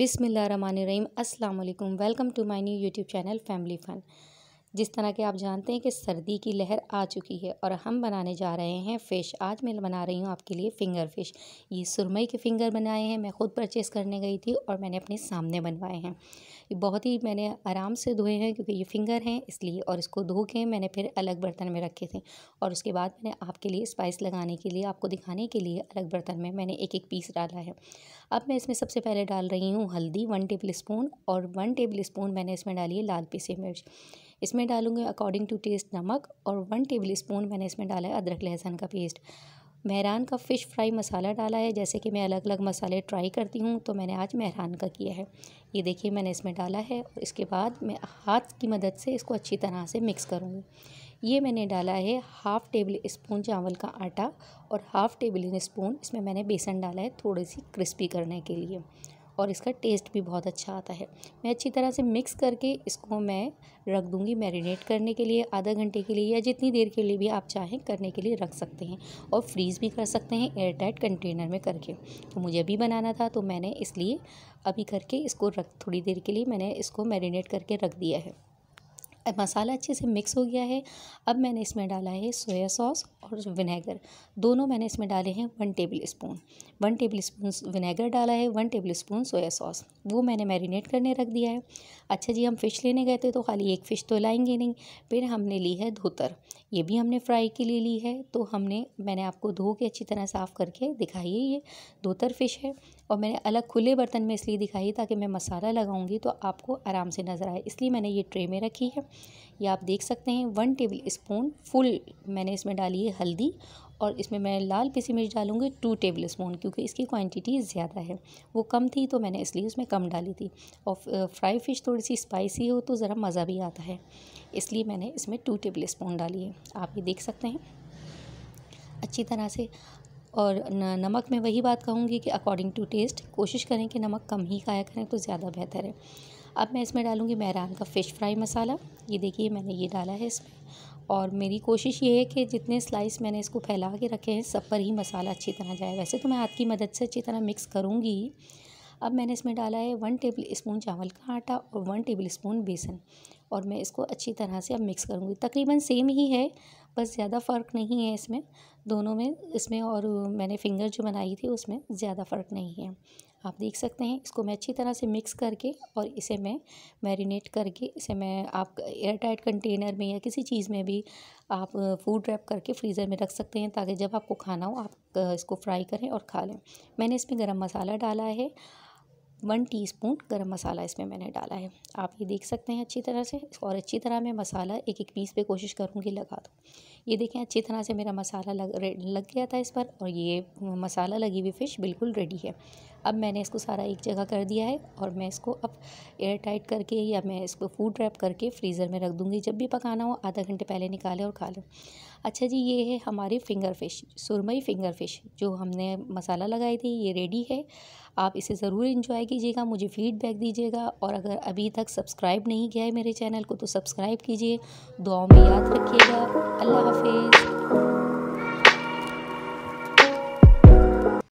बिसमीम अल्लाम welcome to my new YouTube channel family fun जिस तरह के आप जानते हैं कि सर्दी की लहर आ चुकी है और हम बनाने जा रहे हैं फ़िश आज मैं बना रही हूँ आपके लिए फ़िंगर फ़िश ये सुरमई के फ़िंगर बनाए हैं मैं ख़ुद परचेज़ करने गई थी और मैंने अपने सामने बनवाए हैं ये बहुत ही मैंने आराम से धोए हैं क्योंकि ये फ़िंगर हैं इसलिए और इसको धो के मैंने फिर अलग बर्तन में रखे थे और उसके बाद मैंने आपके लिए स्पाइस लगाने के लिए आपको दिखाने के लिए अलग बर्तन में मैंने एक एक पीस डाला है अब मैं इसमें सबसे पहले डाल रही हूँ हल्दी वन टेबल स्पून और वन टेबल स्पून मैंने इसमें डाली है लाल पीसी मिर्च इसमें डालूंगे अकॉर्डिंग टू टेस्ट नमक और वन टेबल स्पून मैंने इसमें डाला है अदरक लहसन का पेस्ट मेहरान का फ़िश फ्राई मसाला डाला है जैसे कि मैं अलग अलग मसाले ट्राई करती हूँ तो मैंने आज मेहरान का किया है ये देखिए मैंने इसमें डाला है और इसके बाद मैं हाथ की मदद से इसको अच्छी तरह से मिक्स करूँगी ये मैंने डाला है हाफ़ टेबल स्पून चावल का आटा और हाफ़ टेबल स्पून इसमें मैंने बेसन डाला है थोड़ी सी क्रिस्पी करने के लिए और इसका टेस्ट भी बहुत अच्छा आता है मैं अच्छी तरह से मिक्स करके इसको मैं रख दूँगी मैरिनेट करने के लिए आधा घंटे के लिए या जितनी देर के लिए भी आप चाहें करने के लिए रख सकते हैं और फ्रीज़ भी कर सकते हैं एयर टाइट कंटेनर में करके तो मुझे अभी बनाना था तो मैंने इसलिए अभी करके इसको रख थोड़ी देर के लिए मैंने इसको मैरिनेट करके रख दिया है मसाला अच्छे से मिक्स हो गया है अब मैंने इसमें डाला है सोया सॉस और विनेगर दोनों मैंने इसमें डाले हैं one tablespoon one tablespoon vinegar डाला है one tablespoon soya sauce वो मैंने मैरिनेट करने रख दिया है अच्छा जी हम फ़िश लेने गए थे तो खाली एक फ़िश तो लाएंगे नहीं फिर हमने ली है धोतर ये भी हमने फ्राई के लिए ली है तो हमने मैंने आपको धो के अच्छी तरह साफ़ करके दिखाई है ये धोतर फ़िश है और मैंने अलग खुले बर्तन में इसलिए दिखाई ताकि मैं मसाला लगाऊंगी तो आपको आराम से नज़र आए इसलिए मैंने ये ट्रे में रखी है ये आप देख सकते हैं वन टेबल स्पून फुल मैंने इसमें डाली है हल्दी और इसमें मैं लाल पीसी मिर्च डालूंगी टू टेबल स्पून क्योंकि इसकी क्वांटिटी ज़्यादा है वो कम थी तो मैंने इसलिए उसमें कम डाली थी और फ्राई फ़िश थोड़ी सी स्पाइसी हो तो ज़रा मज़ा भी आता है इसलिए मैंने इसमें टू टेबल स्पून डाली है आप ये देख सकते हैं अच्छी तरह से और नमक में वही बात कहूँगी कि अकॉर्डिंग टू टेस्ट कोशिश करें कि नमक कम ही खाया करें तो ज़्यादा बेहतर है अब मैं इसमें डालूँगी महरान का फ़िश फ्राई मसाला ये देखिए मैंने ये डाला है इसमें और मेरी कोशिश ये है कि जितने स्लाइस मैंने इसको फैला के रखे हैं सब पर ही मसाला अच्छी तरह जाए वैसे तो मैं हाथ की मदद से अच्छी तरह मिक्स करूँगी अब मैंने इसमें डाला है वन टेबल स्पून चावल का आटा और वन टेबल स्पून बेसन और मैं इसको अच्छी तरह से अब मिक्स करूँगी तकरीबन सेम ही है बस ज़्यादा फ़र्क नहीं है इसमें दोनों में इसमें और मैंने फिंगर जो बनाई थी उसमें ज़्यादा फ़र्क नहीं है आप देख सकते हैं इसको मैं अच्छी तरह से मिक्स करके और इसे मैं मैरिनेट करके इसे मैं आप एयर टाइट कंटेनर में या किसी चीज़ में भी आप फूड रैप करके फ्रीज़र में रख सकते हैं ताकि जब आपको खाना हो आप इसको फ्राई करें और खा लें मैंने इसमें गरम मसाला डाला है वन टीस्पून गरम मसाला इसमें मैंने डाला है आप ये देख सकते हैं अच्छी तरह से और अच्छी तरह मैं मसाला एक एक पीस पे कोशिश करूँगी लगा दूँ ये देखें अच्छी तरह से मेरा मसाला लग लग गया था इस पर और ये मसाला लगी हुई फ़िश बिल्कुल रेडी है अब मैंने इसको सारा एक जगह कर दिया है और मैं इसको अब एयर टाइट करके या मैं इसको फूड रैप करके फ्रीज़र में रख दूँगी जब भी पकाना हो आधा घंटे पहले निकालें और खा लें अच्छा जी ये है हमारी फिंगर फिश सुरमई फिंगर फिश जो हमने मसाला लगाई थी ये रेडी है आप इसे ज़रूर इंजॉय कीजिएगा मुझे फ़ीडबैक दीजिएगा और अगर अभी तक सब्सक्राइब नहीं किया है मेरे चैनल को तो सब्सक्राइब कीजिए दुआओं में याद रखिएगा अल्लाह हाफिज़